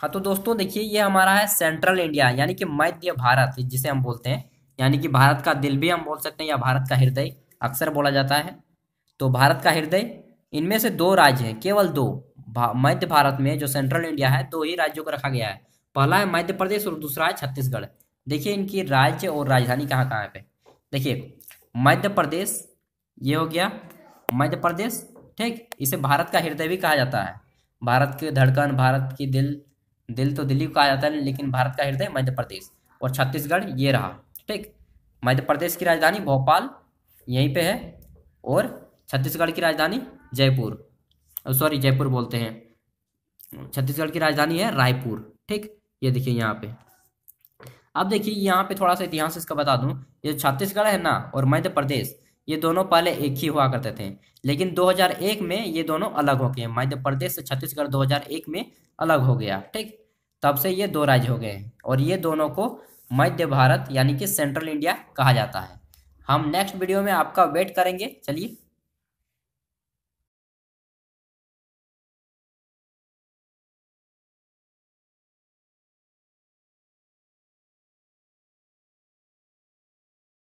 हाँ तो दोस्तों देखिए ये हमारा है सेंट्रल इंडिया यानी कि मध्य भारत जिसे हम बोलते हैं यानी कि भारत का दिल भी हम बोल सकते हैं या भारत का हृदय अक्सर बोला जाता है तो भारत का हृदय इनमें से दो राज्य हैं केवल दो भा, मध्य भारत में जो सेंट्रल इंडिया है दो ही राज्यों को रखा गया है पहला है मध्य प्रदेश और दूसरा है छत्तीसगढ़ देखिए इनकी राज्य और राजधानी कहाँ कहाँ पे देखिए मध्य प्रदेश ये हो गया मध्य प्रदेश ठीक इसे भारत का हृदय भी कहा जाता है भारत की धड़कन भारत की दिल दिल तो दिल्ली को कहा जाता है लेकिन भारत का हृदय मध्य प्रदेश और छत्तीसगढ़ ये रहा ठीक मध्य प्रदेश की राजधानी भोपाल यहीं पे है और छत्तीसगढ़ की राजधानी जयपुर सॉरी जयपुर बोलते हैं छत्तीसगढ़ की राजधानी है रायपुर ठीक ये देखिए यहाँ पे अब देखिए यहाँ पे थोड़ा सा इतिहास इसका बता दूं ये छत्तीसगढ़ है ना और मध्य प्रदेश ये दोनों पहले एक ही हुआ करते थे लेकिन 2001 में ये दोनों अलग हो गए मध्य प्रदेश से छत्तीसगढ़ 2001 में अलग हो गया ठीक तब से ये दो राज्य हो गए और ये दोनों को मध्य भारत यानी कि सेंट्रल इंडिया कहा जाता है हम नेक्स्ट वीडियो में आपका वेट करेंगे चलिए